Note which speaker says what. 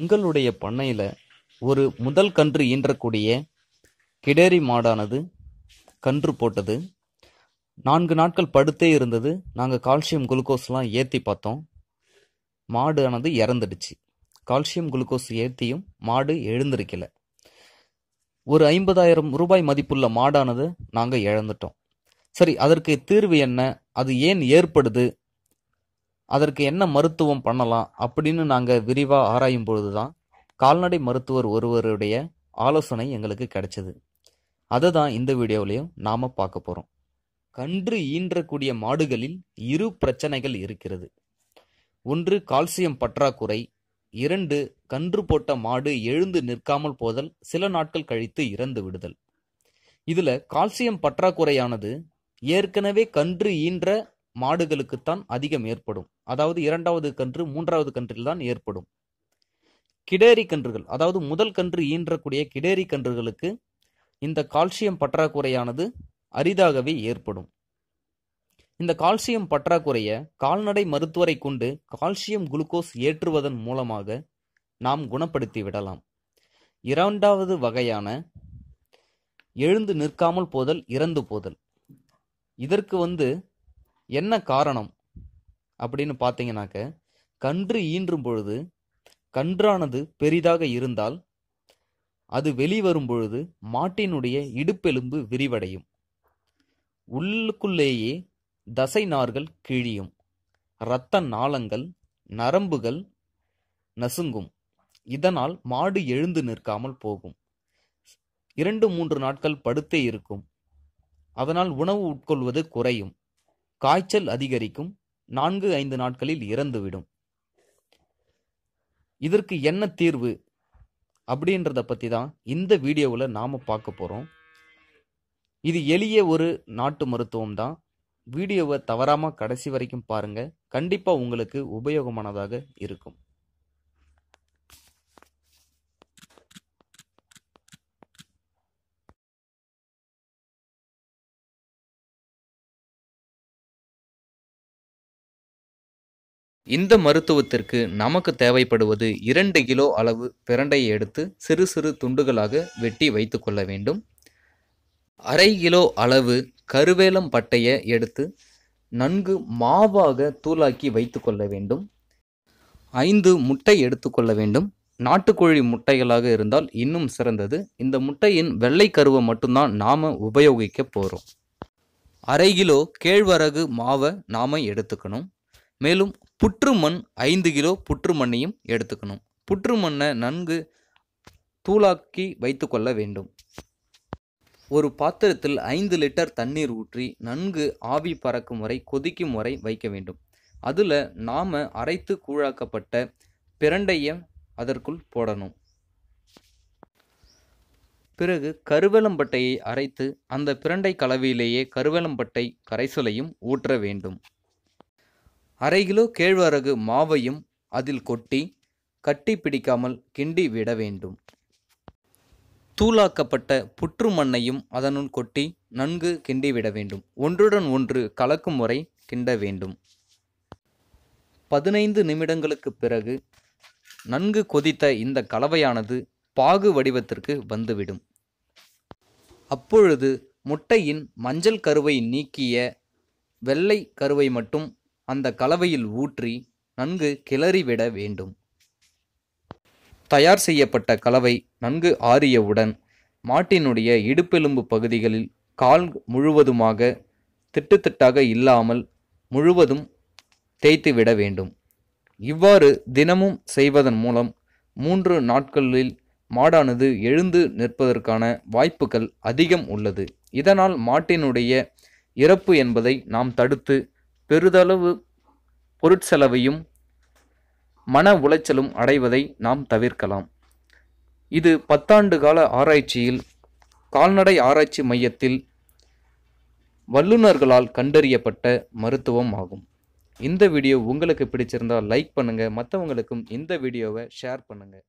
Speaker 1: எங்களுடைய பண்ணையில் ஒரு முதல் கன்று ஈன்றக்கூடிய கிடேரி மாடானது கன்று போட்டது நான்கு நாட்கள் படுத்தே இருந்தது நாங்கள் கால்சியம் குளுக்கோஸ்லாம் ஏற்றி பார்த்தோம் மாடு ஆனது இறந்துடுச்சு கால்சியம் குளுக்கோஸ் ஏற்றியும் மாடு எழுந்திருக்கல ஒரு ஐம்பதாயிரம் ரூபாய் மதிப்புள்ள மாடானது நாங்கள் இழந்துட்டோம் சரி அதற்கு தீர்வு என்ன அது ஏன் ஏற்படுது அதற்கு என்ன மருத்துவம் பண்ணலாம் அப்படின்னு நாங்கள் விரிவாக ஆராயும் பொழுது தான் கால்நடை மருத்துவர் ஒருவருடைய ஆலோசனை எங்களுக்கு கிடைச்சது அதை தான் இந்த வீடியோவிலையும் நாம் பார்க்க போகிறோம் கன்று ஈன்றக்கூடிய மாடுகளில் இரு பிரச்சனைகள் இருக்கிறது ஒன்று கால்சியம் பற்றாக்குறை இரண்டு கன்று போட்ட மாடு எழுந்து நிற்காமல் போதல் சில நாட்கள் கழித்து இறந்து விடுதல் இதுல கால்சியம் பற்றாக்குறையானது ஏற்கனவே கன்று ஈன்ற மாடுகளுக்குத்தான் அதிகம் ஏற்படும் அதாவது இரண்டாவது கன்று மூன்றாவது கன்றில் தான் ஏற்படும் கிடேரி கன்றுகள் அதாவது முதல் கன்று ஈன்றக்கூடிய கிடேரி கன்றுகளுக்கு இந்த கால்சியம் பற்றாக்குறையானது அரிதாகவே ஏற்படும் இந்த கால்சியம் பற்றாக்குறைய கால்நடை மருத்துவரை கொண்டு கால்சியம் குளுக்கோஸ் ஏற்றுவதன் மூலமாக நாம் குணப்படுத்தி விடலாம் இரண்டாவது வகையான எழுந்து நிற்காமல் போதல் இறந்து போதல் இதற்கு வந்து என்ன காரணம் அப்படின்னு பார்த்தீங்கன்னாக்க கன்று ஈன்றும் பொழுது கன்றானது பெரிதாக இருந்தால் அது வெளிவரும் பொழுது மாட்டினுடைய இடுப்பெலும்பு விரிவடையும் உள்ளுக்குள்ளேயே தசை நார்கள் கிழியும் இரத்த நாளங்கள் நரம்புகள் நசுங்கும் இதனால் மாடு எழுந்து நிற்காமல் போகும் இரண்டு மூன்று நாட்கள் படுத்தே இருக்கும் அதனால் உணவு உட்கொள்வது குறையும் காய்ச்சல் அதிகரிக்கும் நான்கு ஐந்து நாட்களில் இறந்துவிடும் இதற்கு என்ன தீர்வு அப்படின்றத பற்றி தான் இந்த வீடியோவில் நாம் பார்க்க போகிறோம் இது எளிய ஒரு நாட்டு மருத்துவம் தான் வீடியோவை தவறாமல் கடைசி வரைக்கும் பாருங்கள் கண்டிப்பாக உங்களுக்கு உபயோகமானதாக இருக்கும் இந்த மருத்துவத்திற்கு நமக்கு தேவைப்படுவது இரண்டு கிலோ அளவு பிரண்டையை எடுத்து சிறு சிறு துண்டுகளாக வெட்டி வைத்து கொள்ள வேண்டும் அரை கிலோ அளவு கருவேலம் பட்டையை எடுத்து நன்கு மாவாக தூளாக்கி வைத்து கொள்ள வேண்டும் ஐந்து முட்டை எடுத்துக்கொள்ள வேண்டும் நாட்டுக்கோழி முட்டைகளாக இருந்தால் இன்னும் சிறந்தது இந்த முட்டையின் வெள்ளை கருவை மட்டும்தான் நாம் உபயோகிக்க போகிறோம் அரை கிலோ கேழ்வரகு மாவை நாம் எடுத்துக்கணும் மேலும் புற்றுமண் ஐந்து கிலோ புற்றுமண்ணையும் எடுத்துக்கணும் புற்றுமண்ணை நன்கு தூளாக்கி வைத்துக்கொள்ள வேண்டும் ஒரு பாத்திரத்தில் ஐந்து லிட்டர் தண்ணீர் ஊற்றி நன்கு ஆவி பறக்கும் வரை கொதிக்கும் வரை வைக்க வேண்டும் அதில் நாம் அரைத்து கூழாக்கப்பட்ட பிரண்டைய அதற்குள் போடணும் பிறகு கருவேலம்பட்டையை அரைத்து அந்த பிரண்டை கலவையிலேயே கருவேலம்பட்டை கரைசலையும் ஊற்ற வேண்டும் அரை கிலோ கேழ்வரகு மாவையும் அதில் கொட்டி கட்டி பிடிக்காமல் கிண்டி விட வேண்டும் தூளாக்கப்பட்ட புற்று மண்ணையும் அதனுள் கொட்டி நன்கு கிண்டிவிட வேண்டும் ஒன்றுடன் ஒன்று கலக்கும் முறை கிண்ட வேண்டும் பதினைந்து நிமிடங்களுக்கு பிறகு நன்கு கொதித்த இந்த கலவையானது பாகு வடிவத்திற்கு வந்துவிடும் அப்பொழுது முட்டையின் மஞ்சள் கருவை நீக்கிய வெள்ளை கருவை மட்டும் அந்த கலவையில் ஊற்றி நன்கு கிளறிவிட வேண்டும் தயார் செய்யப்பட்ட கலவை நன்கு ஆறியவுடன் மாட்டினுடைய இடுப்பெலும்பு பகுதிகளில் கால் முழுவதுமாக திட்டு திட்டாக இல்லாமல் முழுவதும் தேய்த்துவிட வேண்டும் இவ்வாறு தினமும் செய்வதன் மூலம் மூன்று நாட்களில் மாடானது எழுந்து நிற்பதற்கான வாய்ப்புகள் அதிகம் உள்ளது இதனால் மாட்டினுடைய இறப்பு என்பதை நாம் தடுத்து பெருதளவு பொருட்செலவையும் மன உளைச்சலும் அடைவதை நாம் தவிர்க்கலாம் இது பத்தாண்டு கால ஆராய்ச்சியில் கால்நடை ஆராய்ச்சி மையத்தில் வல்லுநர்களால் கண்டறியப்பட்ட மருத்துவம் ஆகும் இந்த வீடியோ உங்களுக்கு பிடிச்சிருந்தால் லைக் பண்ணுங்கள் மற்றவங்களுக்கும் இந்த வீடியோவை ஷேர் பண்ணுங்கள்